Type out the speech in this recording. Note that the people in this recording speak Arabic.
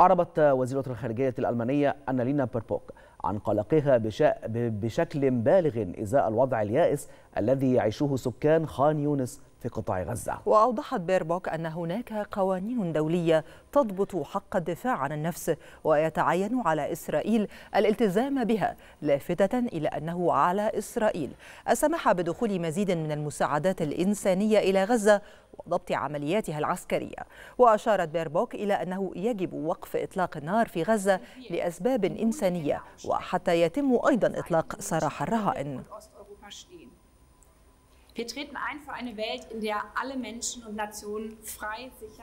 أعربت وزيرة الخارجية الألمانية أنالينا بيربوك عن قلقها بشكل بالغ إزاء الوضع اليائس الذي يعيشه سكان خان يونس في قطاع غزة وأوضحت بيربوك أن هناك قوانين دولية تضبط حق الدفاع عن النفس ويتعين على إسرائيل الالتزام بها لافتة إلى أنه على إسرائيل السماح بدخول مزيد من المساعدات الإنسانية إلى غزة وضبط عملياتها العسكرية وأشارت بيربوك إلى أنه يجب وقف إطلاق النار في غزة لأسباب إنسانية وحتى يتم أيضا إطلاق سراح الرهائن Wir treten ein für eine Welt, in der alle Menschen und Nationen frei, sicher